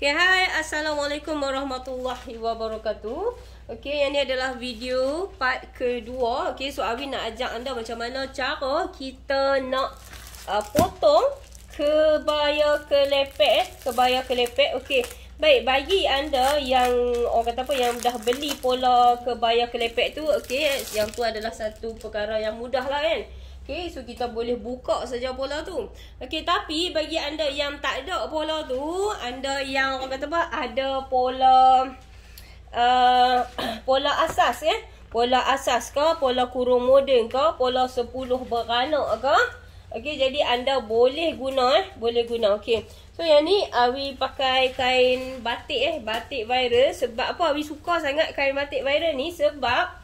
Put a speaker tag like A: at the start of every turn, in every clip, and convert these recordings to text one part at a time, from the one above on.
A: Okay, hai. Assalamualaikum warahmatullahi wabarakatuh. Okay, yang ni adalah video part kedua. Okay, so Abi nak ajak anda macam mana cara kita nak uh, potong kebaya kelepek. Kebaya kelepek. Okay, baik. Bagi anda yang, orang kata apa, yang dah beli pola kebaya kelepek tu, okay, yang tu adalah satu perkara yang mudah lah kan. Eh? Okay, so kita boleh buka saja bola tu. Okay, tapi bagi anda yang tak ada bola tu, anda yang orang kata apa, ada pola uh, pola asas ya. Eh? Pola asas ke, pola kurung moden ke, pola sepuluh beranak ke. Okay, jadi anda boleh guna eh. Boleh guna, okay. So, yang ni, Awi ah, pakai kain batik eh. Batik viral. Sebab apa Awi suka sangat kain batik viral ni? Sebab...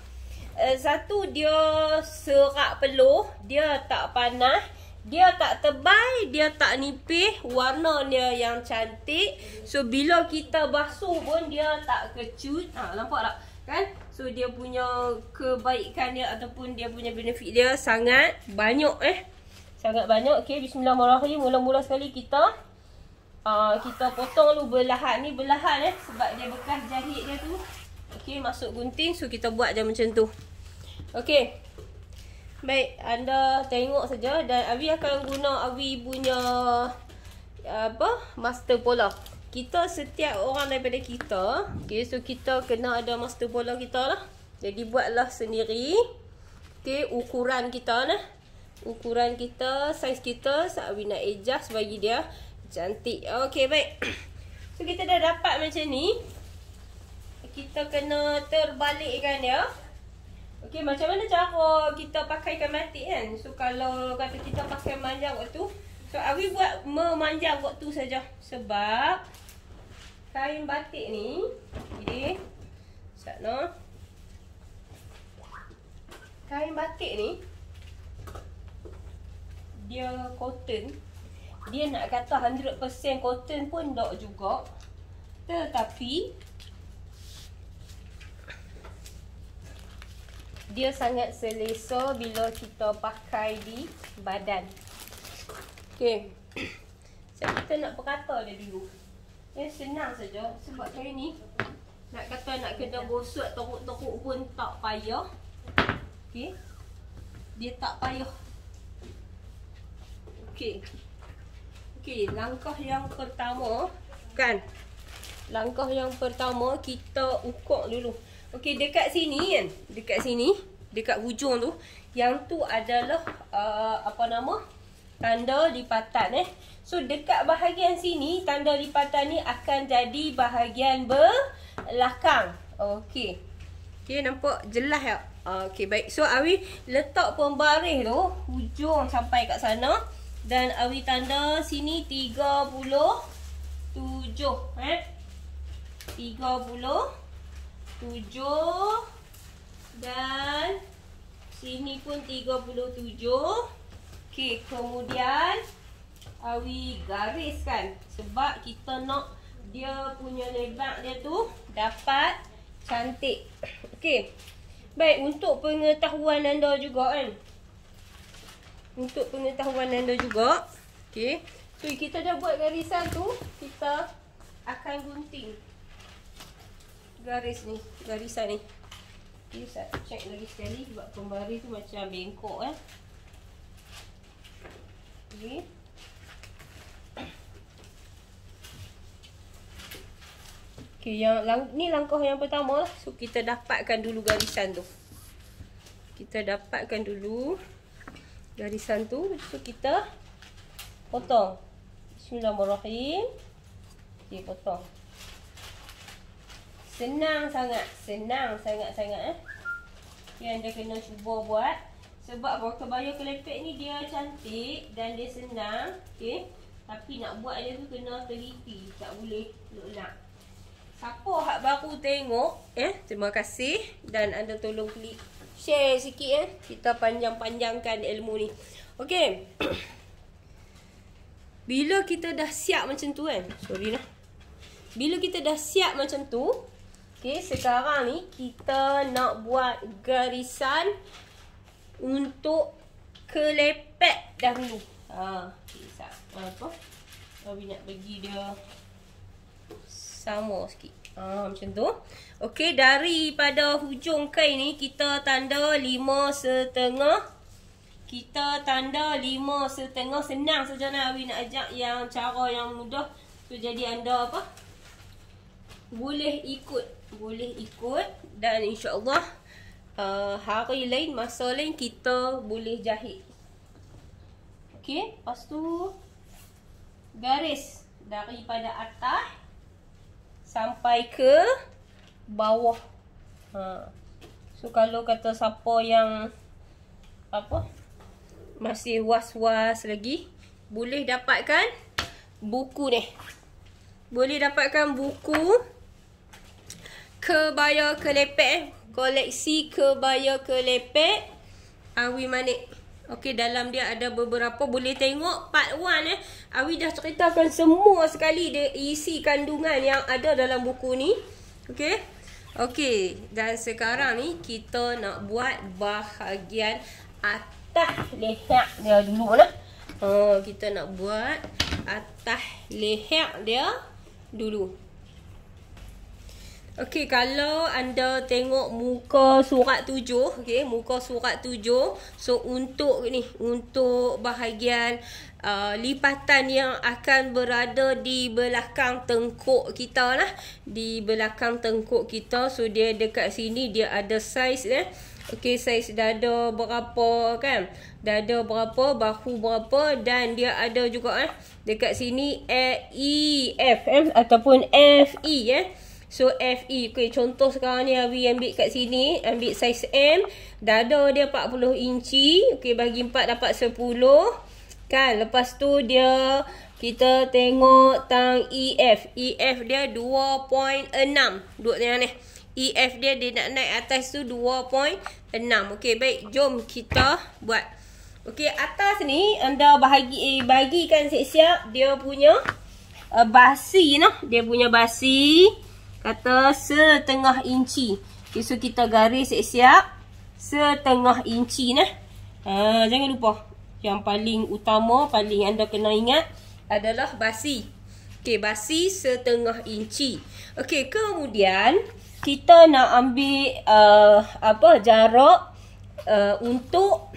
A: Eh, satu dia serak peluh, dia tak panah, dia tak tebal, dia tak nipis, warna dia yang cantik. So bila kita basuh pun dia tak kecut. Ha nampak tak? Kan? So dia punya kebaikan dia ataupun dia punya benefit dia sangat banyak eh. Sangat banyak. Okay, bismillahirrahmanirrahim. Mula-mula sekali kita uh, kita potong dulu belahan ni belahan eh sebab dia bekas jahit dia tu. Okey, masuk gunting. So kita buat je macam tu. Okay Baik, anda tengok saja dan Awi akan guna Awi punya apa? Master bola. Kita setiap orang daripada kita, okey, so kita kena ada master bola kita lah. Jadi buatlah sendiri. Okey, ukuran kita lah. Ukuran kita, saiz kita, so Awi nak adjust bagi dia cantik. Okay baik. So kita dah dapat macam ni. Kita kena terbalikkan dia. Ya. Okey, macam mana cara kita pakaikan batik kan? So kalau kata kita pakai manjang waktu, so awi buat memanjang waktu saja sebab kain batik ni ini sat no. Kain batik ni dia cotton. Dia nak kata 100% cotton pun tak juga. Tetapi dia sangat selesa bila kita pakai di badan. Okey. Saya kata nak berkata dia dulu. Ya eh, senang saja sebab hari ni nak kata nak kena gosok teruk-teruk pun tak payah. Okey. Dia tak payah. Okey. Okey, langkah yang pertama kan. Langkah yang pertama kita ukur dulu. Okey, dekat sini kan. Dekat sini, dekat hujung tu, yang tu adalah uh, apa nama? Tanda lipatan eh. So dekat bahagian sini, tanda lipatan ni akan jadi bahagian belakang. Okey. Okey, nampak jelas tak? Ah, okey, baik. So Awi letak pembaris tu hujung sampai kat sana dan Awi tanda sini 37 eh. 37 tujuh dan sini pun tiga puluh tujuh. Okey, kemudian awi ah, gariskan sebab kita nak dia punya lebar dia tu dapat cantik. Okey, baik untuk pengetahuan anda juga kan. Untuk pengetahuan anda juga. Okey, so kita dah buat garisan tu, kita akan gunting garis ni, garisan ni. Okay, saya check lagi sekali sebab pembaris tu macam bengkok eh. Okay. Okay, yang lang ni langkah yang pertama lah. So, kita dapatkan dulu garisan tu. Kita dapatkan dulu garisan tu. So, kita potong. Bismillahirrahmanirrahim. Okay, Potong. Senang sangat. Senang sangat-sangat eh. Okay, anda kena cuba buat. Sebab water bayo kelepek ni dia cantik dan dia senang. Okay. Tapi nak buat dia tu kena teliti. Tak boleh. Tak nak. Siapa hak baru tengok. Eh, terima kasih. Dan anda tolong klik share sikit eh. Kita panjang-panjangkan ilmu ni. Okay. Bila kita dah siap macam tu kan. Sorry lah. Bila kita dah siap macam tu. Okey, sekarang ni kita nak buat garisan untuk kelepek dahulu. Ha, okey, apa? Abi nak bagi dia sama sikit. Ah ha, macam tu. Okey, daripada hujung kain ni kita tanda lima setengah. Kita tanda lima setengah senang saja nak Abi nak ajak yang cara yang mudah. So jadi anda apa? Boleh ikut boleh ikut dan insyaAllah uh, hari lain, masa lain kita boleh jahit ok, lepas tu garis daripada atas sampai ke bawah ha. so kalau kata siapa yang apa masih was-was lagi boleh dapatkan buku ni boleh dapatkan buku buku kebaya kelepek eh. Koleksi kebaya kelepek Awi Manik. Okey, dalam dia ada beberapa. Boleh tengok part 1 eh. Awi dah ceritakan semua sekali dia isi kandungan yang ada dalam buku ni. Okey. Okey, dan sekarang ni kita nak buat bahagian atas leher dia dulu lah. Oh, kita nak buat atas leher dia dulu. Okey, kalau anda tengok muka surat tujuh, okey, muka surat tujuh. So, untuk ni, untuk bahagian uh, lipatan yang akan berada di belakang tengkuk kita lah. Di belakang tengkuk kita. So, dia dekat sini, dia ada saiz ni. Eh. Okey, saiz dada berapa kan? Dada berapa, bahu berapa dan dia ada juga eh. Dekat sini, E, F, eh? Ataupun F, E, eh? So FE okay, Contoh sekarang ni Abi ambil kat sini Ambil saiz M Dada dia 40 inci okay, Bagi 4 dapat 10 Kan lepas tu dia Kita tengok tang EF EF dia 2.6 Duduk tengah ni EF dia dia nak naik atas tu 2.6 Okay baik jom kita buat Okey atas ni anda bahagi eh, bagikan siap-siap dia punya uh, basi noh dia punya basi Kata setengah inci. Okay, so kita garis siap-siap. Setengah inci nah. Ha, jangan lupa. Yang paling utama, paling anda kena ingat adalah basi. Okey, basi setengah inci. Okey, kemudian kita nak ambil uh, apa jarak uh, untuk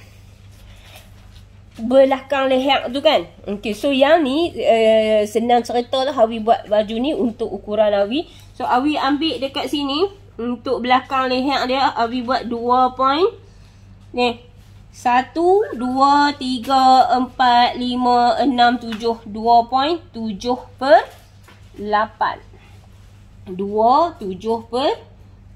A: belakang leher tu kan. Okey, so yang ni uh, senang cerita lah. Hawi buat baju ni untuk ukuran Hawi. So Awi ambil dekat sini Untuk belakang leher dia Awi buat 2 point Ni 1, 2, 3, 4, 5, 6, 7 2 point 7 per 8 2, 7 per 8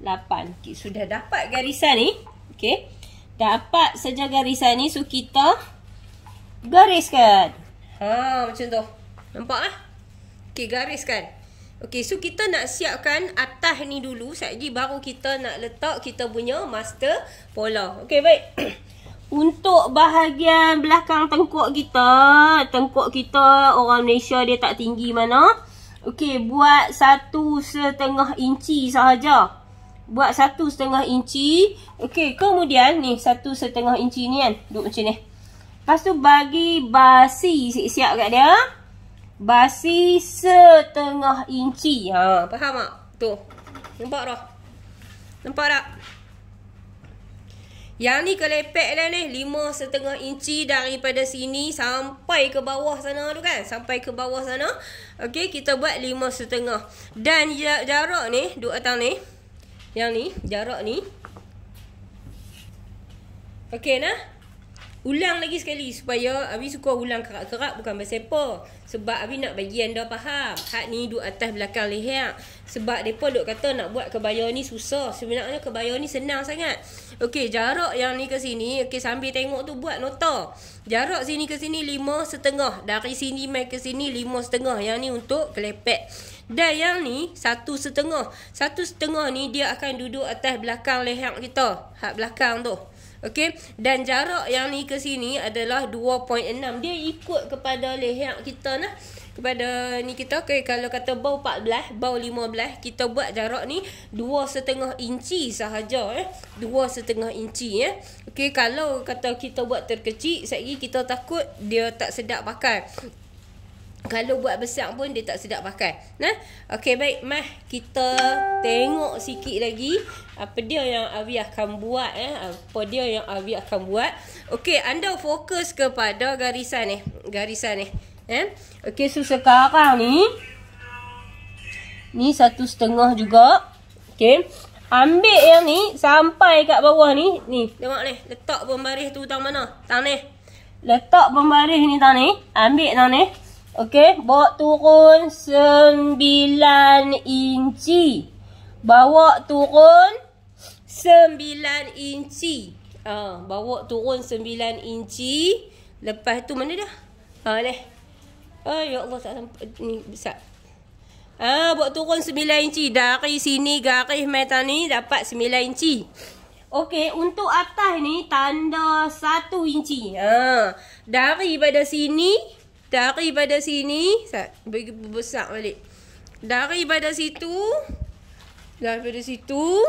A: okay, Sudah dapat garisan ni okay. Dapat saja garisan ni So kita gariskan ha, Macam tu Nampak lah Okay, gariskan. Okey, so kita nak siapkan atas ni dulu. Sekejap baru kita nak letak kita punya master pola. Okey, baik. Untuk bahagian belakang tengkuk kita. Tengkuk kita orang Malaysia dia tak tinggi mana. Okey, buat satu setengah inci sahaja. Buat satu setengah inci. Okey, kemudian ni satu setengah inci ni kan. Duduk macam ni. Lepas tu bagi basi siap-siap kat dia. Basi setengah inci. Ha, faham tak? Tu. Nampak dah? Nampak tak? Yang ni kelepek dah ni. Lima setengah inci daripada sini sampai ke bawah sana tu kan. Sampai ke bawah sana. Okey, kita buat lima setengah. Dan jarak ni, dua atas ni. Yang ni, jarak ni. Okey, nah. Ulang lagi sekali supaya Abi suka ulang kerak-kerak bukan bahasa bersepa. Sebab Abi nak bagi anda faham. Hak ni duduk atas belakang leher. Sebab mereka duk kata nak buat kebaya ni susah. Sebenarnya kebaya ni senang sangat. Okey, jarak yang ni ke sini. Okey, sambil tengok tu buat nota. Jarak sini ke sini lima setengah. Dari sini mai ke sini lima setengah. Yang ni untuk kelepek. Dan yang ni satu setengah. Satu setengah ni dia akan duduk atas belakang leher kita. Hak belakang tu. Okey dan jarak yang ni ke sini adalah 2.6 dia ikut kepada leher kita lah kepada ni kita okay, kalau kata bau 14 bau 15 kita buat jarak ni 2 setengah inci sahaja eh 2 setengah inci eh okay kalau kata kita buat terkecil satgi kita takut dia tak sedap pakai kalau buat besar pun dia tak sedap pakai. Nah. Okey baik mah kita tengok sikit lagi apa dia yang abi akan buat eh apa dia yang abi akan buat. Okey anda fokus kepada garisan ni. Garisan ni. Eh. Okey so sekarang ni ni satu setengah juga. Okey. Ambil yang ni sampai kat bawah ni. Ni tengok ni letak pembaris tu tang mana? Tang ni. Letak pembaris ni tang ni. Ambil tang ni. Okey, bawa turun 9 inci. Bawa turun 9 inci. Ha, bawa turun 9 inci. Lepas tu mana dah? Ha, ni. Oh, ha, ya Allah tak sempat. Ni besar. Ha, bawa turun 9 inci. Dari sini garis mata ni dapat 9 inci. Okey, untuk atas ni tanda 1 inci. Ha, daripada sini... Dari pada sini bagi besar balik Dari pada situ dari pada situ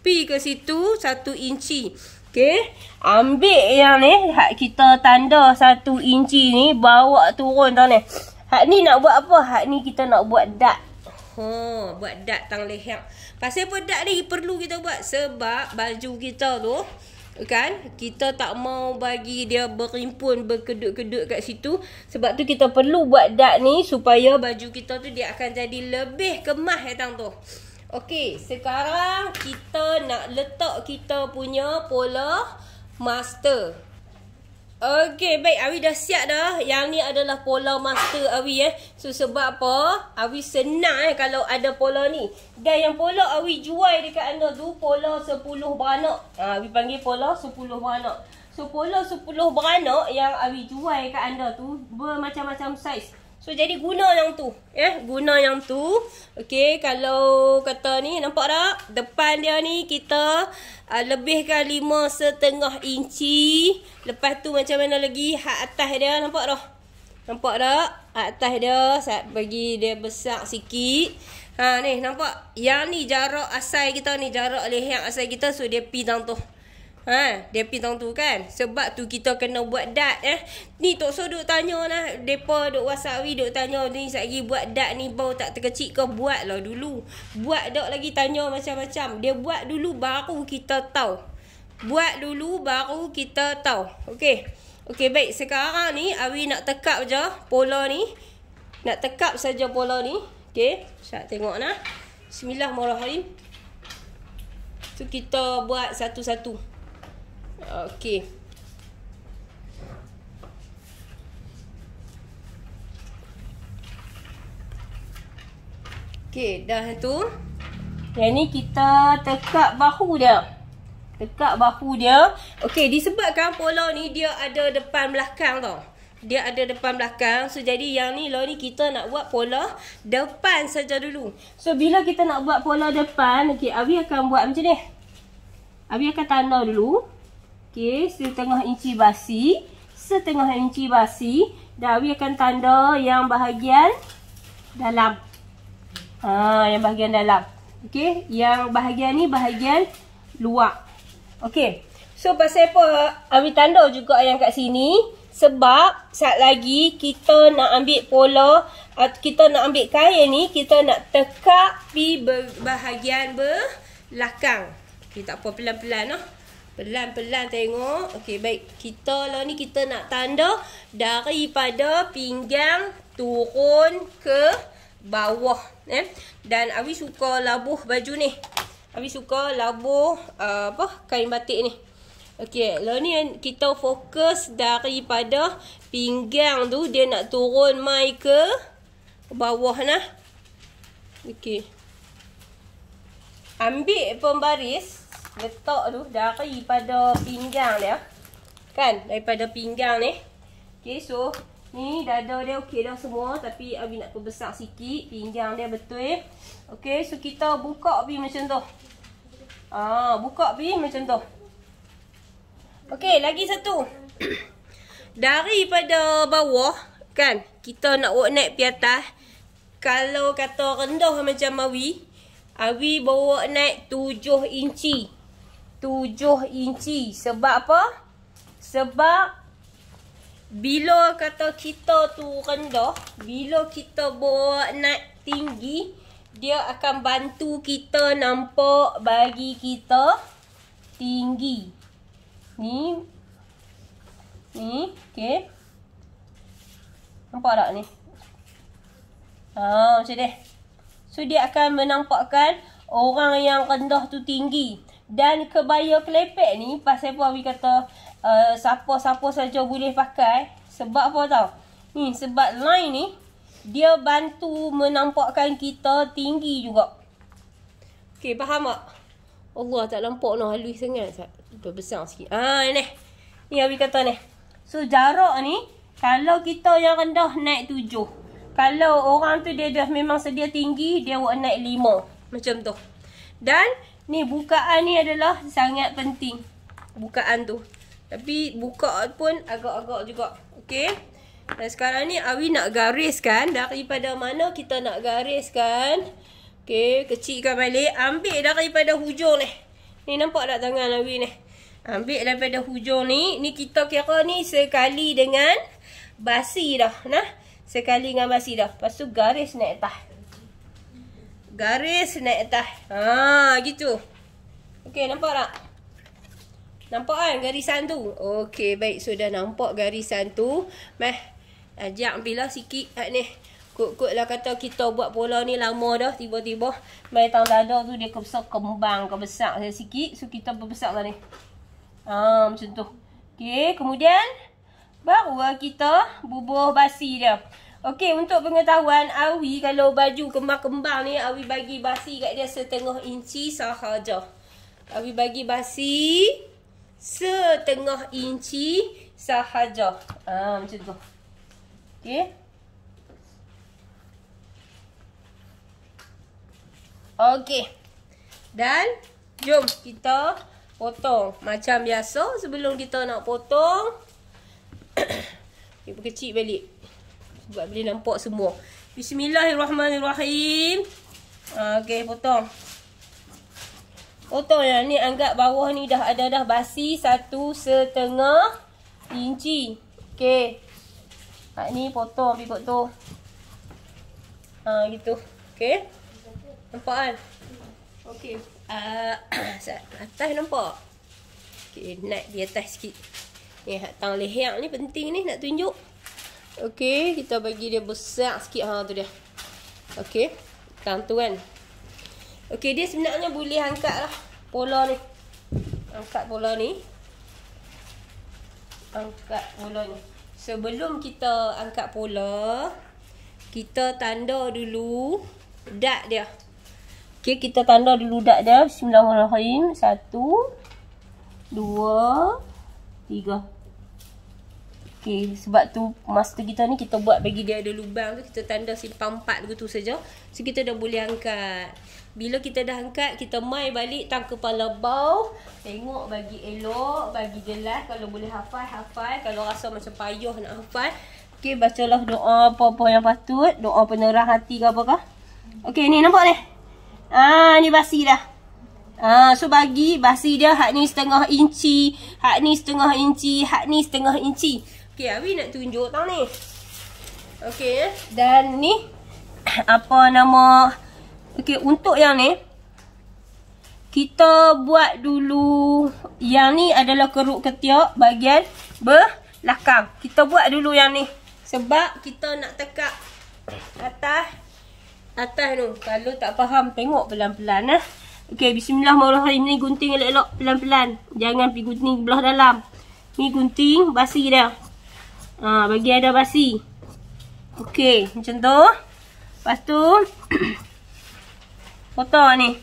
A: pi ke situ satu inci okay? ambil yang ni hak kita tanda satu inci ni bawa turun tau ni hak ni nak buat apa hak ni kita nak buat dak ha buat dak tang leher pasal apa dak ni perlu kita buat sebab baju kita tu kan kita tak mau bagi dia berimpun berkedut-kedut kat situ sebab tu kita perlu buat dak ni supaya baju kita tu dia akan jadi lebih kemas datang eh, tu okey sekarang kita nak letak kita punya pola master Okey, baik. Awi dah siap dah. Yang ni adalah pola master Awi eh. So, sebab apa? Awi senang eh kalau ada pola ni. Dan yang pola Awi jual dekat anda tu, pola 10 beranak. Ha, Awi panggil pola 10 beranak. So, pola 10 beranak yang Awi jual dekat anda tu, bermacam-macam size. So jadi guna yang tu. yeah, guna yang tu. Okey, kalau kata ni nampak tak? Depan dia ni kita uh, lebihkan lima setengah inci. Lepas tu macam mana lagi? Hak atas dia nampak dah? Nampak tak? Hak atas dia saat bagi dia besar sikit. Ha ni nampak? Yang ni jarak asal kita ni. Jarak leher asal kita. So dia pi dalam tu. Ha, depi tahun tu kan. Sebab tu kita kena buat dat eh. Ni Tok So duk tanya lah. Depa duk WhatsApp we duk tanya ni sekejap buat dat ni bau tak terkecik ke buat lah dulu. Buat dok lagi tanya macam-macam. Dia buat dulu baru kita tahu. Buat dulu baru kita tahu. Okey. Okey baik sekarang ni Awi nak tekap je pola ni. Nak tekap saja pola ni. Okey. Syak tengok nah. Bismillahirrahmanirrahim. Tu kita buat satu-satu. Okey. Okey, dah lah tu. Yang ni kita tekak bahu dia. Tekak bahu dia. Okey, disebabkan pola ni dia ada depan belakang tau. Dia ada depan belakang. So, jadi yang ni lori kita nak buat pola depan saja dulu. So, bila kita nak buat pola depan, okay, Abi akan buat macam ni. Abi akan tanda dulu. Okey, setengah inci basi. Setengah inci basi. Dan we akan tanda yang bahagian dalam. Ha, yang bahagian dalam. Okey, yang bahagian ni bahagian luar. Okey, so pasal apa Awi ah, tanda juga yang kat sini. Sebab saat lagi kita nak ambil pola, ah, kita nak ambil kain ni, kita nak tekak pi bahagian belakang. Okey, tak apa pelan-pelan lah. -pelan, oh. Pelan-pelan tengok. Okey, baik. Kita lah ni kita nak tanda daripada pinggang turun ke bawah. Eh? Dan Awi suka labuh baju ni. Awi suka labuh uh, apa kain batik ni. Okey, lah ni kita fokus daripada pinggang tu. Dia nak turun mai ke bawah lah. Okey. Ambil pembaris. Okey letak tu daripada pinggang dia. Kan? Daripada pinggang ni. Okay, so ni dada dia okey dah semua. Tapi Abi nak kebesar sikit pinggang dia betul. Eh? Okay, so kita buka Abi macam tu. Ah, buka Abi macam tu. Okay, lagi satu. daripada bawah, kan? Kita nak walk naik pergi atas. Kalau kata rendah macam Awi, Awi bawa naik tujuh inci tujuh inci. Sebab apa? Sebab bila kata kita tu rendah, bila kita bawa naik tinggi, dia akan bantu kita nampak bagi kita tinggi. Ni. Ni. Okay. Nampak tak ni? Haa macam ni. So dia akan menampakkan orang yang rendah tu tinggi dan kebaya kelepek ni pasal apa Awi kata uh, siapa-siapa saja boleh pakai sebab apa tau ni sebab line ni dia bantu menampakkan kita tinggi juga Okey, faham tak Allah tak nampak noh halus sangat sat besar sikit ah ini ni Awi kata ni so jarak ni kalau kita yang rendah naik tujuh kalau orang tu dia dah memang sedia tinggi dia nak naik lima macam tu dan Ni bukaan ni adalah sangat penting. Bukaan tu. Tapi buka pun agak-agak juga. Okey. Dan sekarang ni Awi nak gariskan. Daripada mana kita nak gariskan. Okay. Kecilkan balik. Ambil daripada hujung ni. Ni nampak tak tangan Awi ni. Ambil daripada hujung ni. Ni kita kira ni sekali dengan basi dah. Nah. Sekali dengan basi dah. Lepas garis naik atas garis naik atas. Ha gitu. Okey nampak tak? Nampak kan garisan tu? Okey baik sudah so, nampak garisan tu. Meh ajak bila lah sikit kat ni. Kut-kutlah kata kita buat pola ni lama dah tiba-tiba baik tang dada tu dia kebesar kembang ke besar saya sikit so kita perbesarlah ni. Ha macam tu. Okey kemudian barulah kita bubuh basi dia. Okey, untuk pengetahuan Awi kalau baju kembang-kembang ni Awi bagi basi kat dia setengah inci sahaja. Awi bagi basi setengah inci sahaja. Ah ha, macam tu. Okey. Okey. Dan jom kita potong macam biasa sebelum kita nak potong. Ibu kecil balik sebab boleh nampak semua. Bismillahirrahmanirrahim. Ah, okey, potong. Potong yang ni anggap bawah ni dah ada dah basi satu setengah inci. Okey. Kat ni potong pipot tu. Ha, gitu. Okey. Nampak kan? Okey. Uh, atas nampak? Okey, naik di atas sikit. Ni eh, hatang leher ni penting ni nak tunjuk. Okey, kita bagi dia besar sikit ha tu dia. Okey. Macam tu kan. Okey, dia sebenarnya boleh angkat lah pola ni. Angkat pola ni. Angkat pola ni. Sebelum kita angkat pola, kita tanda dulu dak dia. Okey, kita tanda dulu dak dia. Bismillahirrahmanirrahim. Satu, dua, Tiga. Okay, sebab tu master kita ni kita buat bagi dia ada lubang tu kita tanda simpan empat lagu tu saja. So kita dah boleh angkat. Bila kita dah angkat, kita mai balik tang kepala bau. Tengok bagi elok, bagi jelas. Kalau boleh hafal, hafal. Kalau rasa macam payuh nak hafal. Okay, bacalah doa apa-apa yang patut. Doa penerah hati ke apa kah. Okay, ni nampak ni? Ah, ni basi dah. Ah, so bagi basi dia hak ni inci, hak ni setengah inci, hak ni setengah inci. Hak ni setengah inci. Okey, Abi nak tunjuk tau ni. Okey, eh? dan ni apa nama Okey, untuk yang ni kita buat dulu yang ni adalah keruk ketiak bagian belakang. Kita buat dulu yang ni sebab kita nak tekak atas atas tu. Kalau tak faham tengok pelan-pelan eh. Okey, bismillahirrahmanirrahim. Ni gunting elok-elok pelan-pelan. Jangan pergi gunting belah dalam. Ni gunting basi dia. Ha, bagi ada basi. Okey, macam tu. Lepas tu potong ni.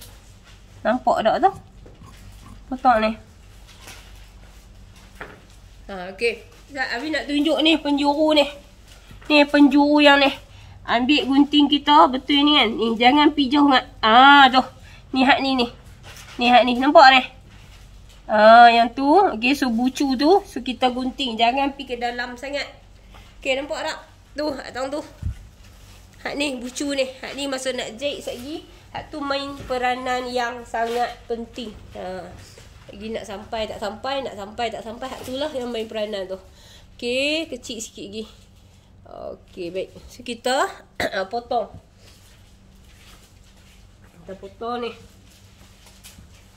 A: Nampak tak tu? Potong ni. Ha, okey. Sat, abi nak tunjuk ni penjuru ni. Ni penjuru yang ni. Ambil gunting kita betul ni kan. Ni jangan pijau sangat. Ah, tu. Ni hak ni ni. Ni hak ni. Nampak ni? Ha, yang tu. Okey, so bucu tu. So, kita gunting. Jangan pergi ke dalam sangat. Okey, nampak tak? Tu, atang tu. Hak ni, bucu ni. Hak ni masa nak jahit sekejap Hak tu main peranan yang sangat penting. Ha. Lagi nak sampai, tak sampai. Nak sampai, tak sampai. Hak tu lah yang main peranan tu. Okey, kecil sikit lagi. Okey, baik. So, kita ah, potong. Kita potong ni.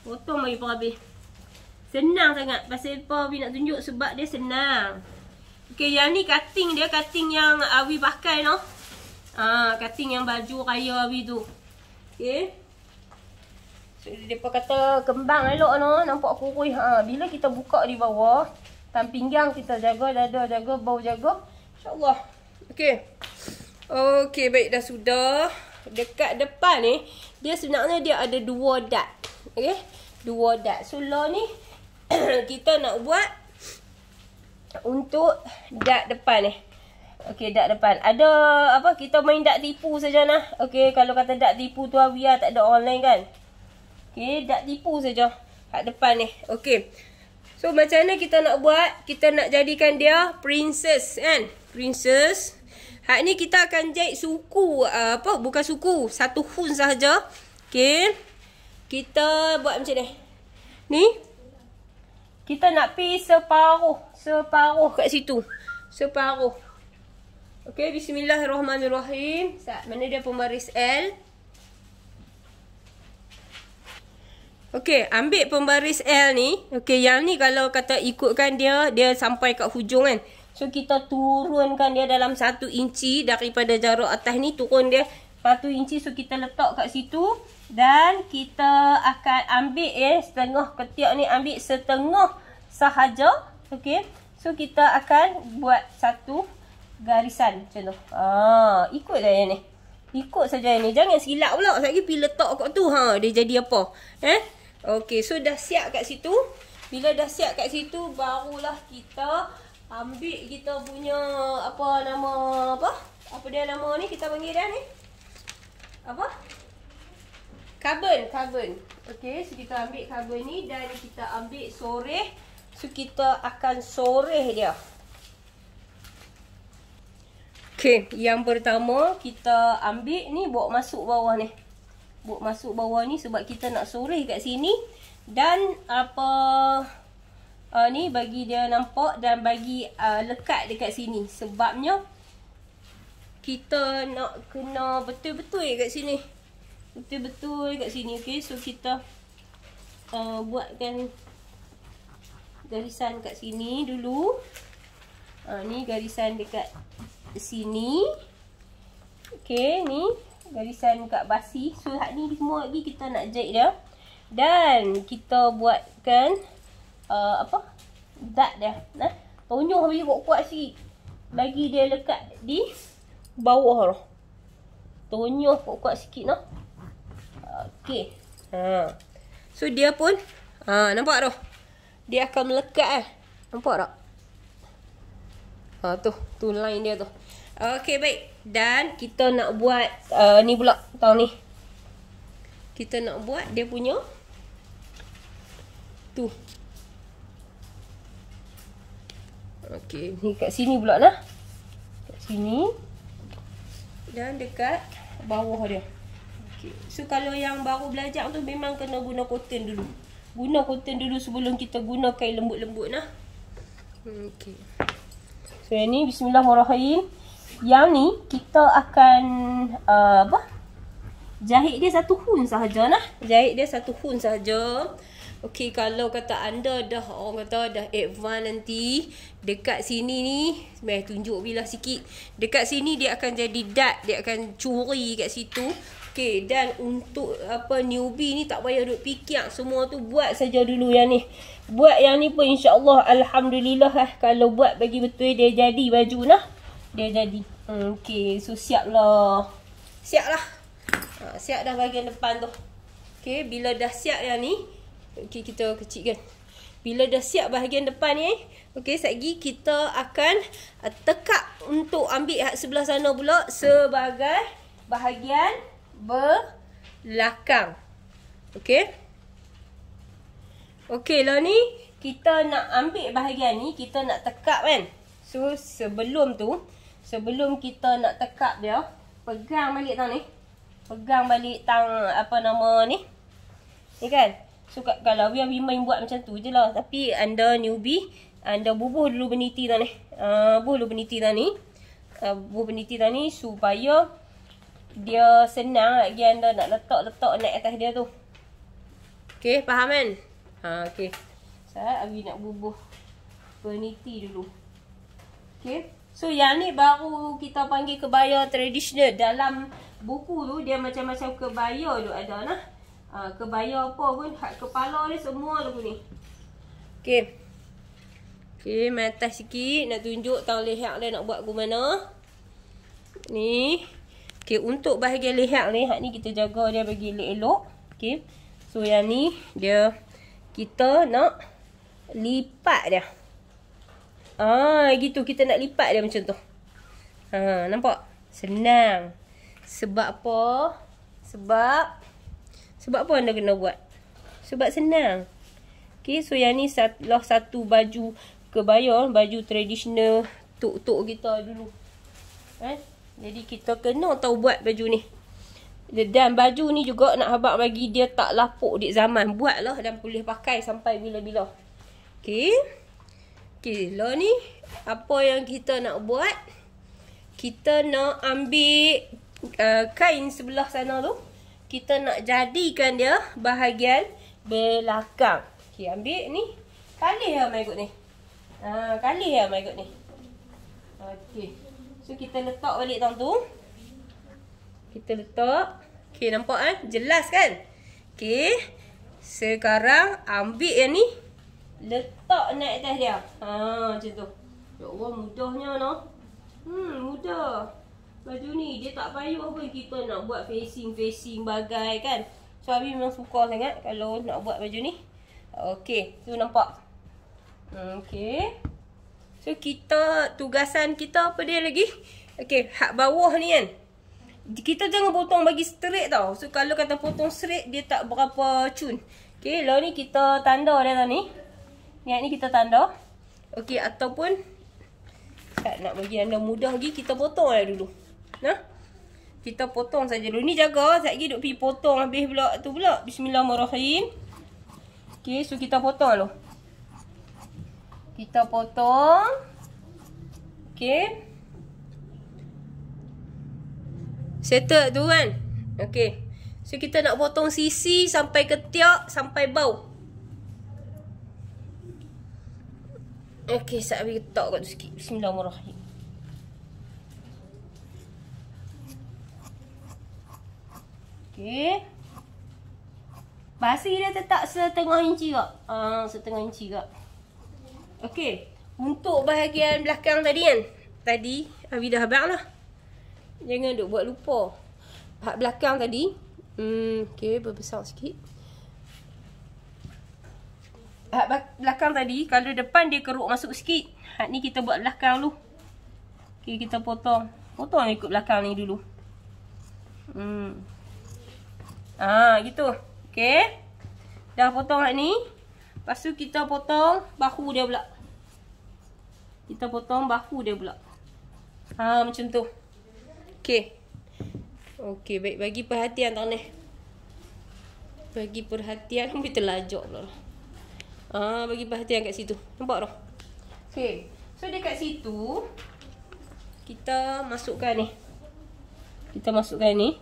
A: Potong lagi pun Senang sangat Pasal apa Awi nak tunjuk Sebab dia senang Okay yang ni cutting dia Cutting yang Awi pakai no Ah, Cutting yang baju raya Awi tu Okay So dia kata Kembang elok no Nampak kurih ha, Bila kita buka di bawah Tan pinggang kita jaga Dada jaga Bau jaga InsyaAllah Okay Okay baik dah sudah Dekat depan ni eh, Dia sebenarnya dia ada dua dat Okay Dua dat So law ni kita nak buat untuk dak depan ni. Eh. Okey, dak depan. Ada apa? Kita main dak tipu saja nah. Okey, kalau kata dak tipu tu awia ah, tak ada online kan. Okey, dak tipu saja kat depan ni. Eh. Okey. So macam mana kita nak buat? Kita nak jadikan dia princess kan? Princess. Hak ni kita akan jahit suku uh, apa? Bukan suku, satu hun saja. Okey. Kita buat macam ni. Ni kita nak pi separuh. Separuh kat situ. Separuh. Okay, bismillahirrahmanirrahim. Sat, mana dia pembaris L? Okay, ambil pembaris L ni. Okay, yang ni kalau kata ikutkan dia, dia sampai kat hujung kan. So, kita turunkan dia dalam satu inci daripada jarak atas ni. Turun dia satu inci. So, kita letak kat situ. Dan kita akan ambil eh setengah ketiak ni ambil setengah sahaja. okay? So kita akan buat satu garisan macam tu. Ha, ikut saja ni. Ikut saja ni. Jangan silap pula. Satgi pi letak kat tu ha dia jadi apa? Eh? okay. so dah siap kat situ. Bila dah siap kat situ barulah kita ambil kita punya apa nama apa? Apa dia nama ni kita panggil dah ni? Apa? Carbon, carbon. Okey, so kita ambil carbon ni dan kita ambil sore. So kita akan sore dia. Okey, yang pertama kita ambil ni buat masuk bawah ni. Buat masuk bawah ni sebab kita nak sore kat sini dan apa uh, ni bagi dia nampak dan bagi uh, lekat dekat sini sebabnya kita nak kena betul-betul kat sini betul-betul kat sini okey so kita uh, buatkan garisan kat sini dulu uh, ni garisan dekat sini okey ni garisan kat basi so hak ni semua lagi kita nak jahit dia dan kita buatkan uh, apa dak dia nah tunjuk bagi kuat-kuat sikit bagi dia lekat di bawah tu tunjuk kuat-kuat sikit nah Okey. Ha. So dia pun ha nampak tu. Dia akan melekat eh. Nampak tak? Ha tu, tu line dia tu. Okey, baik. Dan kita nak buat uh, ni pula tahun ni. Kita nak buat dia punya tu. Okey, ni kat sini pula lah. Kat sini. Dan dekat bawah dia. Okay. So kalau yang baru belajar tu memang kena guna cotton dulu. Guna cotton dulu sebelum kita guna kain lembut-lembut lah. Okay. So yang ni bismillahirrahmanirrahim. Yang ni kita akan uh, apa? Jahit dia satu hun sahaja lah. Jahit dia satu hun sahaja. Okay kalau kata anda dah orang kata dah advance nanti Dekat sini ni Meh tunjuk bila sikit Dekat sini dia akan jadi dat Dia akan curi kat situ Okey, dan untuk apa newbie ni tak payah duk fikir semua tu buat saja dulu yang ni. Buat yang ni pun insya-Allah alhamdulillah eh kalau buat bagi betul dia jadi baju nah. Dia jadi. Hmm, okey, so siaplah. Siaplah. Ha, siap dah bahagian depan tu. Okey, bila dah siap yang ni, okey kita kecilkan. Bila dah siap bahagian depan ni, okey satgi kita akan uh, tekak untuk ambil sebelah sana pula sebagai bahagian belakang. Okey. Okey, lah ni kita nak ambil bahagian ni, kita nak tekap kan. So, sebelum tu, sebelum kita nak tekap dia, pegang balik tang ni. Pegang balik tang apa nama ni. Ni kan? So, kalau we are buat macam tu je lah. Tapi, anda newbie, anda bubuh dulu beniti tang ni. Uh, bubuh dulu beniti tang ni. Uh, bubuh beniti tang ni supaya dia senang lagi anda nak letak-letak naik atas dia tu. Okey, faham kan? Ha okey. Saya so, abi nak bubuh peniti dulu. Okey. So yang ni baru kita panggil kebaya tradisional. Dalam buku tu dia macam-macam kebaya tu ada lah. Ha, kebaya apa pun hak kepala ni semua lagu ni. Okey. Okey, mata atas sikit nak tunjuk tahu lihat dia nak buat ke mana. Ni Okay untuk bahagian lehak ni, hak ni kita jaga dia bagi elok-elok. Okey. So yang ni dia kita nak lipat dia. Ah, gitu kita nak lipat dia macam tu. Ha, nampak? Senang. Sebab apa? Sebab sebab apa anda kena buat? Sebab senang. Okay, so yang ni lah satu baju kebaya, baju tradisional tok-tok kita dulu. Eh? Jadi kita kena tahu buat baju ni. Dan baju ni juga nak habak bagi dia tak lapuk di zaman. Buatlah dan boleh pakai sampai bila-bila. Okay. Okay. Lalu ni apa yang kita nak buat. Kita nak ambil uh, kain sebelah sana tu. Kita nak jadikan dia bahagian belakang. Okay. Ambil ni. Kalih lah my god ni. Uh, kalih lah my god ni. Okay. So kita letak balik tang tu. Kita letak. Okey nampak kan? Jelas kan? Okey. Sekarang ambil yang ni. Letak naik atas dia. Ha macam tu. Ya Allah mudahnya no. Hmm mudah. Baju ni dia tak payah pun kita nak buat facing-facing bagai kan. So Abi memang suka sangat kalau nak buat baju ni. Okay, tu nampak. Hmm, okay kita tugasan kita apa dia lagi? Okay, hak bawah ni kan. Kita jangan potong bagi straight tau. So kalau kata potong straight dia tak berapa cun. Okay, law ni kita tanda dia tau ni. Niat ni kita tanda. Okay, ataupun tak nak bagi anda mudah lagi kita potong lah dulu. Nah. Kita potong saja dulu. Ni jaga, sat lagi duk pi potong habis pula tu pula. Bismillahirrahmanirrahim. Okay, so kita potong dulu. Lah kita potong okey settle tu kan okey so kita nak potong sisi sampai ketiak sampai bau okey sat bagi tok kat sikit bismillahirrahmanirrahim Okay. Basi dia tetap setengah inci kak uh, Setengah inci kak Okey, untuk bahagian belakang tadi kan. Tadi Abi dah habaq lah. Jangan duk buat lupa. Hak belakang tadi. Hmm, okey, berbesar sikit. Hak belakang tadi, kalau depan dia keruk masuk sikit. Hak ni kita buat belakang dulu. Okey, kita potong. Potong ikut belakang ni dulu. Hmm. Ah, gitu. Okey. Dah potong hak ni. Lepas tu kita potong bahu dia pula. Kita potong bahu dia pula. Ha macam tu. okay Okey, baik bagi perhatian tang ni. Bagi perhatian ambil terlajak pula. Ha bagi perhatian kat situ. Nampak tak? okay So dekat situ kita masukkan ni. Kita masukkan ni.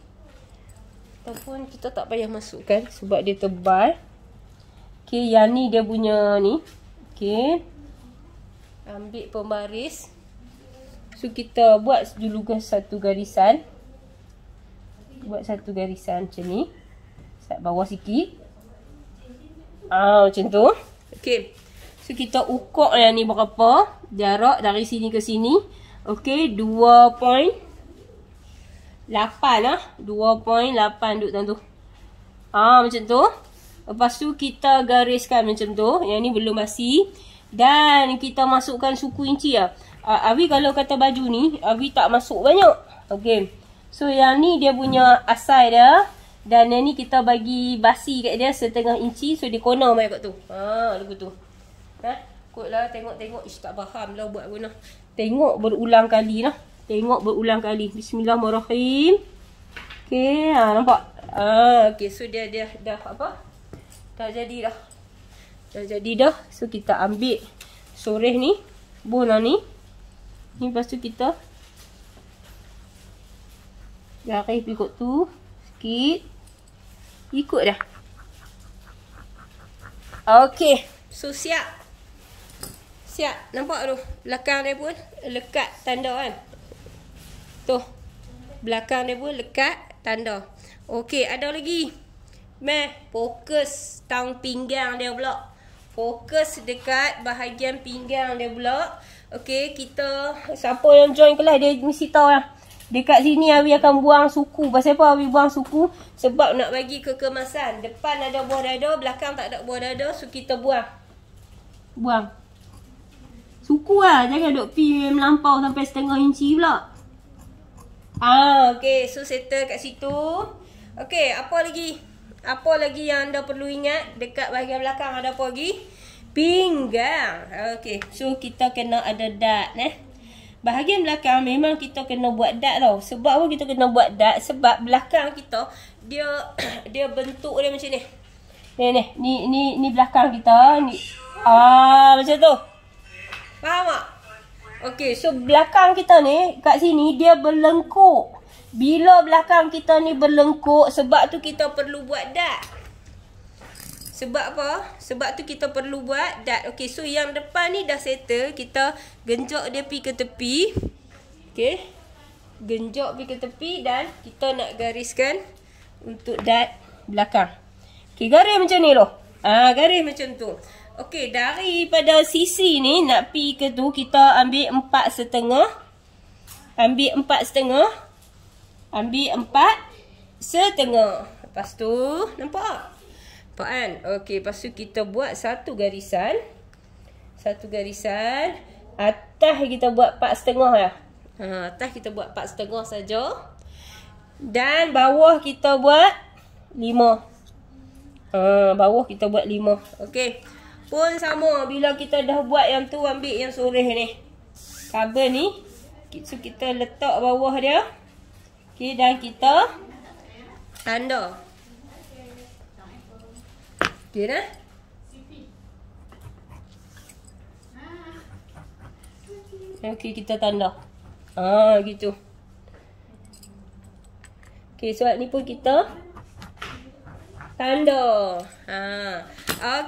A: Ataupun kita tak payah masukkan sebab dia tebal. Okey, yang ni dia punya ni. Okey. Ambil pembaris. So kita buat dulu guys satu garisan. Buat satu garisan macam ni. Sat bawah sikit. Ah, macam tu. Okey. So kita ukur yang ni berapa jarak dari sini ke sini. Okey, dua point 8 lah. lapan. duduk tu. Ah, macam tu. Lepas tu kita gariskan macam tu. Yang ni belum basi. Dan kita masukkan suku inci lah. Uh, Awi kalau kata baju ni, Awi tak masuk banyak. Okay. So yang ni dia punya asal dia. Dan yang ni kita bagi basi kat dia setengah inci. So dia corner main kat tu. Haa, lagu tu. Ha? Kut lah tengok-tengok. Ish tak faham lah buat guna. Tengok berulang kali lah. Tengok berulang kali. Bismillahirrahmanirrahim. Okay, ha, nampak? Ah, ha, okay, so dia dia dah apa? Dah jadi dah. Dah jadi dah. So kita ambil soreh ni. Bola ni. Ni lepas tu kita. Garis ikut tu. Sikit. Ikut dah. Okay. So siap. Siap. Nampak tu. Belakang dia pun lekat tanda kan. Tu. Belakang dia pun lekat tanda. Okay. Ada lagi. Meh, fokus tang pinggang dia pula. Fokus dekat bahagian pinggang dia pula. Okey, kita siapa yang join kelas dia mesti tahu lah. Dekat sini Awi akan buang suku. Pasal apa Awi buang suku? Sebab nak bagi kekemasan. Depan ada buah dada, belakang tak ada buah dada. So, kita buang. Buang. Suku lah. Jangan duk pi melampau sampai setengah inci pula. Ah, okey. So, settle kat situ. Okey, apa lagi? Apa lagi? apa lagi yang anda perlu ingat dekat bahagian belakang ada apa lagi? Pinggang. Okay, so kita kena ada dak eh. Bahagian belakang memang kita kena buat dak tau. Sebab apa kita kena buat dak? Sebab belakang kita dia dia bentuk dia macam ni. Ni ni ni ni, ni belakang kita ni ah macam tu. Faham tak? Okay, so belakang kita ni kat sini dia berlengkuk bila belakang kita ni berlengkuk sebab tu kita perlu buat dat sebab apa sebab tu kita perlu buat dat okey so yang depan ni dah settle kita genjok dia pergi ke tepi okay? genjok pergi ke tepi dan kita nak gariskan untuk dat belakang okey garis macam ni loh ah garis macam tu okey daripada sisi ni nak pergi ke tu kita ambil empat setengah, ambil empat setengah. Ambil empat setengah. Lepas tu, nampak? Nampak kan? Okey, lepas tu kita buat satu garisan. Satu garisan. Atas kita buat empat setengah lah. Ha, atas kita buat empat setengah saja. Dan bawah kita buat lima. Ha, bawah kita buat lima. Okey. Pun sama bila kita dah buat yang tu ambil yang sore ni. Kabel ni. So kita letak bawah dia. Okey, dan kita tanda. Okey dah. Okey, kita tanda. Ah, gitu. Okey, soal ni pun kita tanda. Ha.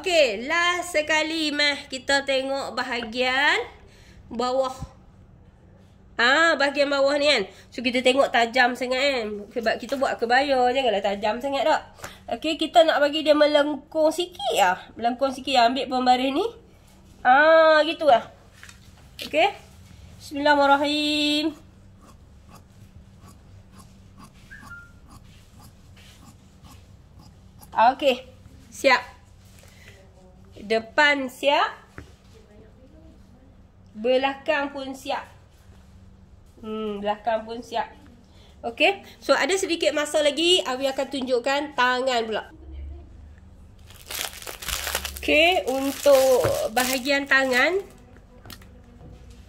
A: Okey, last sekali meh kita tengok bahagian bawah. Ah bahagian bawah ni kan. So kita tengok tajam sangat kan. Sebab kita buat kebaya janganlah tajam sangat dok. Okay kita nak bagi dia melengkung sikit ah. Melengkung sikit ah. ambil pembaris ni. Ah lah. Okay. Bismillahirrahmanirrahim. Okay. Siap. Depan siap. Belakang pun siap. Hmm, belakang pun siap. Okay. So, ada sedikit masa lagi. Awi akan tunjukkan tangan pula. Okay. Untuk bahagian tangan.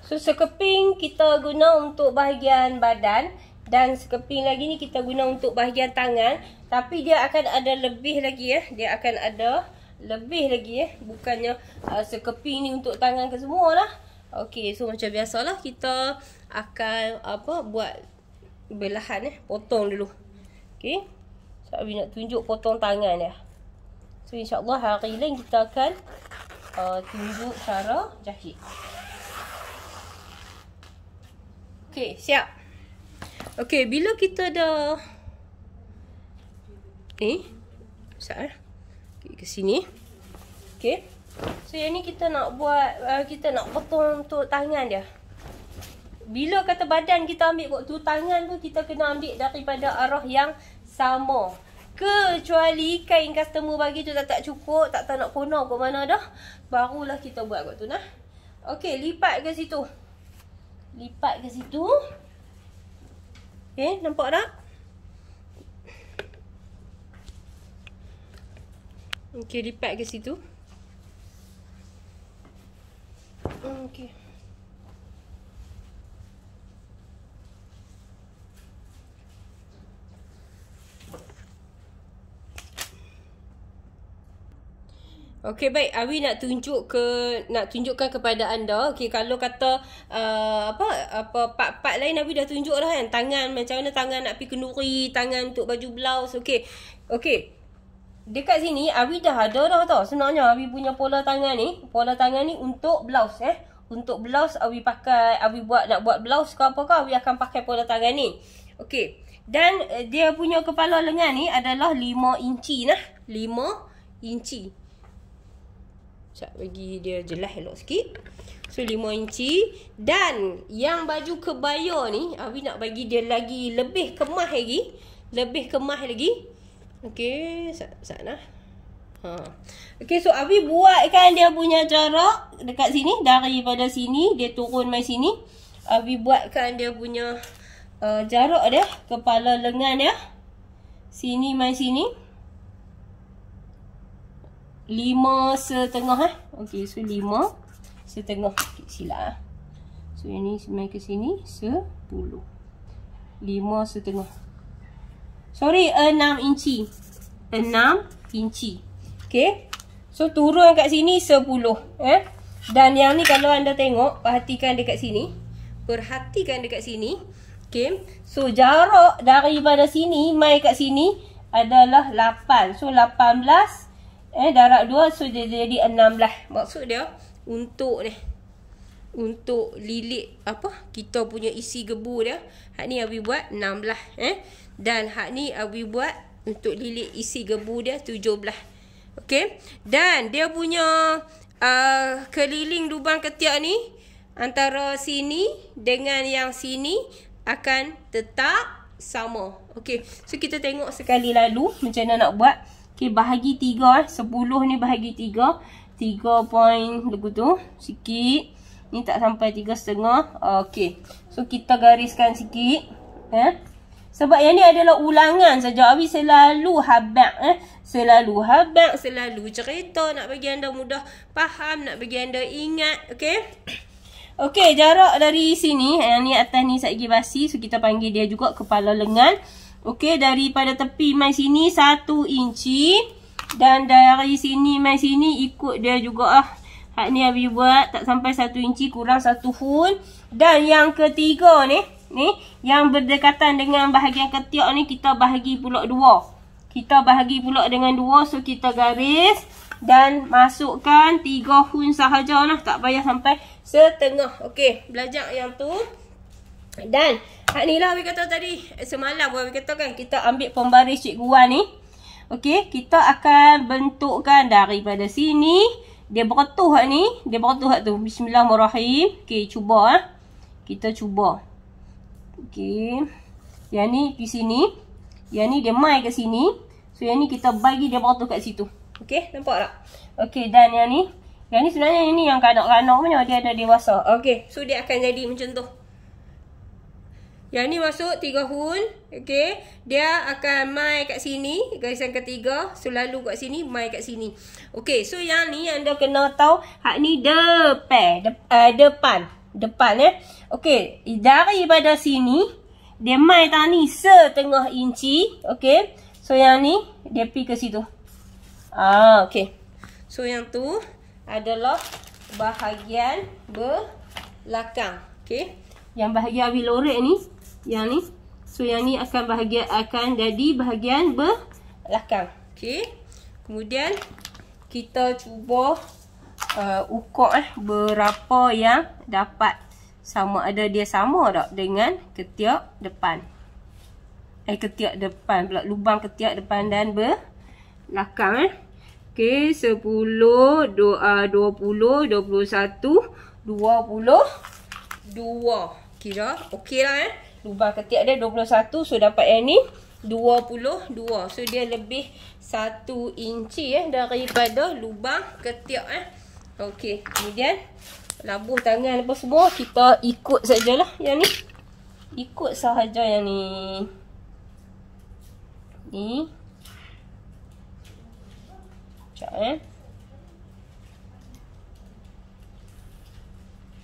A: So, sekeping kita guna untuk bahagian badan. Dan sekeping lagi ni kita guna untuk bahagian tangan. Tapi dia akan ada lebih lagi ya. Dia akan ada lebih lagi ya. Bukannya uh, sekeping ni untuk tangan ke semua lah. Okey, so macam biasalah kita akan apa buat belahan eh, potong dulu. Okey. So, Abi nak tunjuk potong tangan dia. Ya. So, insya-Allah hari lain kita akan uh, tunjuk cara jahit. Okey, siap. Okey, bila kita dah ni, eh, besar, okay, ke sini. Okey. So yang ni kita nak buat uh, Kita nak potong untuk tangan dia Bila kata badan kita ambil buat tu tangan tu kita kena ambil Daripada arah yang sama Kecuali kain customer bagi tu tak, tak cukup Tak tak nak konor kat mana dah Barulah kita buat kat tu nah Okay lipat ke situ Lipat ke situ Ok eh, nampak tak Okay lipat ke situ Ah, okay. Okay baik, Awi nak tunjuk ke nak tunjukkan kepada anda. Okay kalau kata uh, apa apa pak-pak lain Awi dah tunjuk tunjuklah kan tangan macam mana tangan nak pergi kenduri, tangan untuk baju blouse. Okay. Okay dekat sini awi dah ada dah tau senangnya awi punya pola tangan ni pola tangan ni untuk blouse eh untuk blouse awi pakai awi buat nak buat blouse ke apa ke Abi akan pakai pola tangan ni okey dan uh, dia punya kepala lengan ni adalah 5 inci nah 5 inci Sekejap bagi dia jelas elok sikit So 5 inci Dan yang baju kebaya ni awi nak bagi dia lagi lebih kemah lagi Lebih kemah lagi Okay, sekejap lah. Ha. Okay, so Abi buat kan dia punya jarak dekat sini. Daripada sini, dia turun mai sini. Abi buat kan dia punya uh, jarak dia. Kepala lengan dia. Sini mai sini. Lima setengah eh. Okay, so lima setengah. Okay, sila eh. So, ini mai ke sini. Sepuluh. Lima setengah. Sorry, enam inci. enam inci. Okay. So, turun kat sini sepuluh, Eh? Dan yang ni kalau anda tengok, perhatikan dekat sini. Perhatikan dekat sini. Okay. So, jarak daripada sini, mai kat sini adalah lapan, So, lapan belas. eh darab dua So, dia jadi enam lah. Maksud dia, untuk ni. Untuk lilit apa kita punya isi gebu dia. Hak ni Abi buat 6 lah. Eh dan hak ni Awi uh, buat untuk lilit isi gebu dia 17 okey dan dia punya uh, keliling lubang ketiak ni antara sini dengan yang sini akan tetap sama okey so kita tengok sekali lalu macam mana nak buat okey bahagi 3 eh 10 ni bahagi 3 3 point lagu tu sikit ni tak sampai 3 setengah okey so kita gariskan sikit eh sebab yang ni adalah ulangan saja. Abi selalu habak eh. Selalu habak, selalu cerita nak bagi anda mudah faham, nak bagi anda ingat, okey? Okey, jarak dari sini, yang eh, ni atas ni satgi basi, so kita panggil dia juga kepala lengan. Okey, daripada tepi mai sini 1 inci dan dari sini mai sini ikut dia juga ah. Hak ni Abi buat tak sampai 1 inci kurang 1 full, Dan yang ketiga ni ni yang berdekatan dengan bahagian ketiak ni kita bahagi pulak dua. Kita bahagi pulak dengan dua so kita garis dan masukkan tiga hun sahajalah tak payah sampai setengah. Okey, belajar yang tu. Dan hak ni lah kata tadi semalam Abi kata kan kita ambil pembaris cikgu Wan ni. Okey, kita akan bentukkan daripada sini. Dia beretuh hak ni, dia beretuh hak tu. Bismillahirrahmanirrahim. Okey, cuba ah. Kita cuba. Okey. Yang ni di sini. Yang ni dia mai ke sini. So yang ni kita bagi dia botol kat situ. Okey, nampak tak? Okey, dan yang ni. Yang ni sebenarnya ini yang kanak-kanak punya dia ada dewasa. Okey, so dia akan jadi macam tu. Yang ni masuk tiga tahun. Okey. Dia akan mai kat sini. Garisan ketiga. Selalu kat sini. Mai kat sini. Okey. So yang ni anda kena tahu. Hak ni depan. De, uh, depan depan eh. Okey, pada sini dia mai tak ni setengah inci, okey. So yang ni dia pergi ke situ. Ah, okey. So yang tu adalah bahagian belakang, okey. Yang bahagian bil lorek ni, yang ni. So yang ni akan bahagian akan jadi bahagian belakang, okey. Kemudian kita cuba uh, ukur eh, berapa yang dapat sama ada dia sama tak dengan ketiak depan eh ketiak depan pula lubang ketiak depan dan belakang eh ok 10 uh, dua, uh, 20 21 22 kira ok lah eh lubang ketiak dia 21 so dapat yang ni 22 so dia lebih 1 inci eh daripada lubang ketiak eh Okey, kemudian labuh tangan apa semua kita ikut sajalah yang ni. Ikut sahaja yang ni. Ni. Cak eh.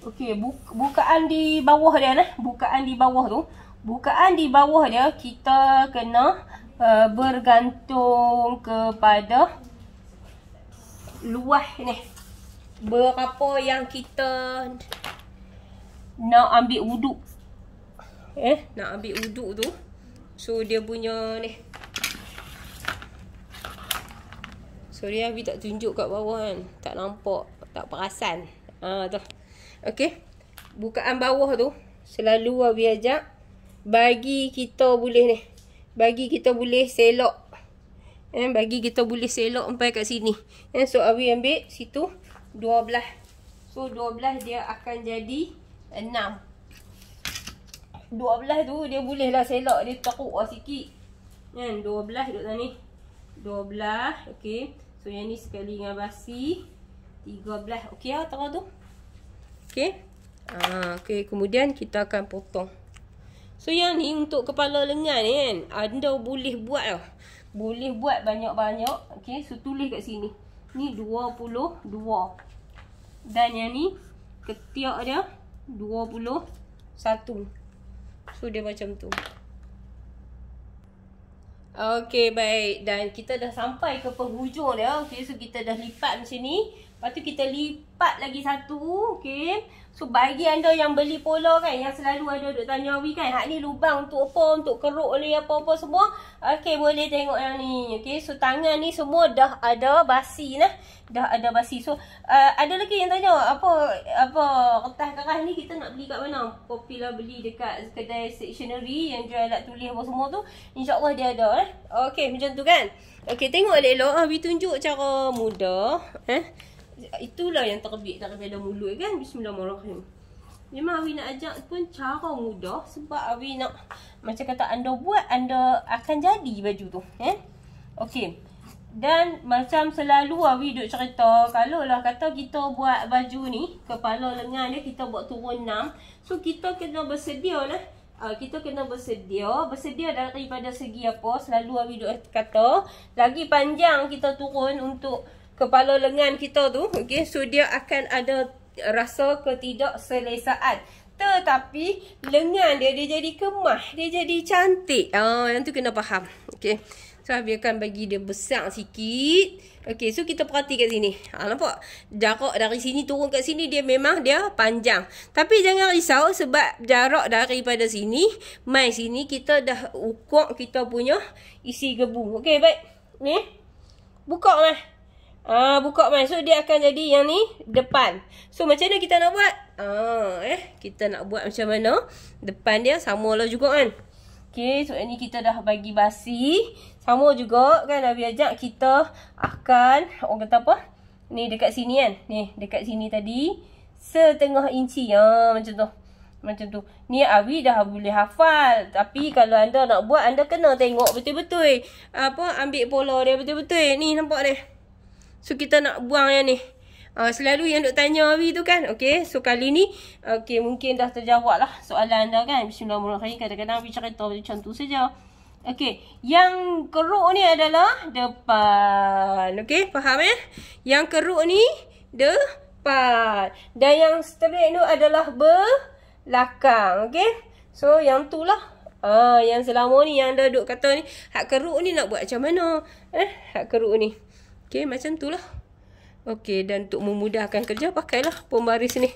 A: Okey, buka bukaan di bawah dia nah. Bukaan di bawah tu, bukaan di bawah dia kita kena uh, bergantung kepada luah ni berapa yang kita nak ambil uduk, eh nak ambil uduk tu so dia punya ni sorry Abi tak tunjuk kat bawah kan tak nampak tak perasan ha tu okay, bukaan bawah tu selalu Abi ajak bagi kita boleh ni bagi kita boleh selok eh bagi kita boleh selok sampai kat sini eh so Abi ambil situ 12. So 12 dia akan jadi 6. 12 tu dia boleh lah selak dia takut lah sikit. Kan 12 duduk sana ni. 12 okey. So yang ni sekali dengan basi 13 okey ah tengah tu. Okey. Ah okey kemudian kita akan potong. So yang ni untuk kepala lengan ni kan anda boleh buat lah. Boleh buat banyak-banyak okey so tulis kat sini. Ni dua puluh dua. Dan yang ni ketiak dia 21. So dia macam tu. Okay baik dan kita dah sampai ke penghujung dia. Okay, so kita dah lipat macam ni. Lepas tu kita lipat lagi satu. Okey. So bagi anda yang beli polo kan Yang selalu ada duk tanya Awi kan Hak ni lubang untuk apa Untuk keruk ni apa-apa semua Okay boleh tengok yang ni Okay so tangan ni semua dah ada basi lah Dah ada basi So uh, ada lagi yang tanya Apa apa kertas kerah ni kita nak beli kat mana Popular beli dekat kedai stationery Yang jual alat tulis apa semua tu InsyaAllah dia ada eh Okay macam tu kan Okay tengok elok-elok ah, Awi tunjuk cara mudah Eh itulah yang terbit dalam dalam mulut kan bismillahirrahmanirrahim memang awi nak ajak pun cara mudah sebab awi nak macam kata anda buat anda akan jadi baju tu eh okey dan macam selalu awi duk cerita kalau lah kata kita buat baju ni kepala lengan dia kita buat turun enam, so kita kena bersedia lah Uh, kita kena bersedia Bersedia daripada segi apa Selalu Awi duk kata Lagi panjang kita turun untuk kepala lengan kita tu okey so dia akan ada rasa ketidakselesaan tetapi lengan dia dia jadi kemah dia jadi cantik Oh, yang tu kena faham okey so abi akan bagi dia besar sikit okey so kita perhati kat sini ha, nampak jarak dari sini turun kat sini dia memang dia panjang tapi jangan risau sebab jarak daripada sini mai sini kita dah ukur kita punya isi gebu okey baik ni buka lah Ah buka mai. So dia akan jadi yang ni depan. So macam mana kita nak buat? Ah eh kita nak buat macam mana? Depan dia samalah juga kan. Okey, so ini kita dah bagi basi. Sama juga kan Nabi ajak kita akan orang kata apa? Ni dekat sini kan. Ni dekat sini tadi setengah inci. Ha ah, macam tu. Macam tu. Ni Awi dah boleh hafal. Tapi kalau anda nak buat anda kena tengok betul-betul apa ambil pola dia betul-betul. Ni nampak dia. So kita nak buang yang ni. Uh, selalu yang duk tanya Awi tu kan. Okay. So kali ni. Okay. Mungkin dah terjawab lah. Soalan anda kan. Bismillahirrahmanirrahim. Kadang-kadang Awi cerita macam tu saja. Okay. Yang keruk ni adalah. Depan. Okay. Faham eh. Yang keruk ni. Depan. Dan yang straight tu adalah. Belakang. Okay. So yang tu lah. Ah, yang selama ni. Yang anda duk kata ni. Hak keruk ni nak buat macam mana. Eh. Hak keruk ni. Okey, macam tu lah. Okey, dan untuk memudahkan kerja, pakailah pembaris ni.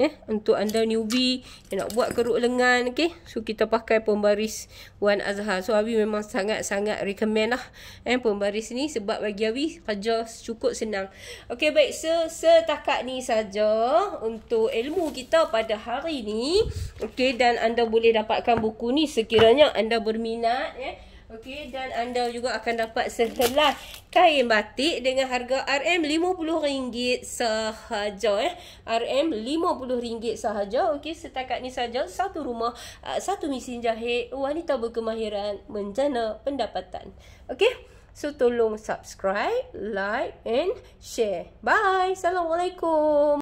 A: Eh, untuk anda newbie yang nak buat keruk lengan, okay. So, kita pakai pembaris Wan Azhar. So, Abi memang sangat-sangat recommend lah eh, pembaris ni. Sebab bagi Abi, kerja cukup senang. Okey, baik. So, setakat ni saja untuk ilmu kita pada hari ni. Okey, dan anda boleh dapatkan buku ni sekiranya anda berminat, ya. Eh. Okey dan anda juga akan dapat sehelai kain batik dengan harga RM50 sahaja eh. RM50 sahaja. Okey setakat ni sahaja satu rumah uh, satu mesin jahit wanita berkemahiran menjana pendapatan. Okey. So tolong subscribe, like and share. Bye. Assalamualaikum.